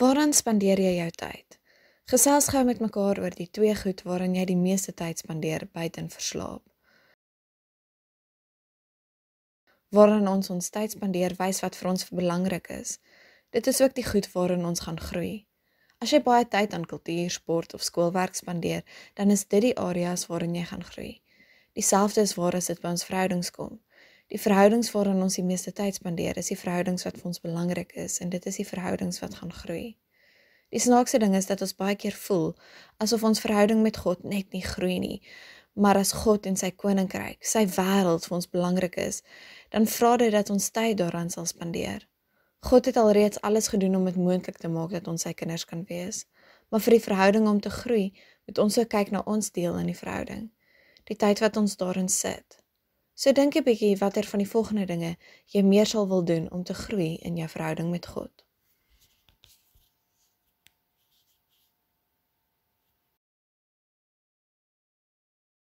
Waaraan spandeer jy jou tyd? Gesels gou met mekaar oor die twee goed waaraan jy die meeste tyd spandeer buite en verslaap. Waaraan ons ons tyd spandeer, wys wat vir ons belangrik is. Dit is ook die goed waaraan ons gaan groei. As jy baie tyd aan kultuur, sport of skoolwerk spandeer, dan is dit die areas waarin jy gaan groei. Dieselfde is waar as dit by ons verhoudings kom. Die verhoudings waaraan ons die meeste tyd spandeer, is die verhoudings wat vir ons belangrik is en dit is die verhoudings wat gaan groei. Die snaakse ding is dat ons baie keer voel asof ons verhouding met God net nie groei nie, maar as God en sy koninkryk, sy wêreld vir ons belangrik is, dan vra dit dat ons tyd daaraan sal spandeer. God het alreeds alles gedoen om dit moontlik te maak dat ons sy kinders kan wees, maar vir die verhouding om te groei, moet ons ook kyk na ons deel in die verhouding. Die tyd wat ons daarin sit, So dink 'n bietjie watter van die volgende dinge jy meer sal wil doen om te groei in jou verhouding met God.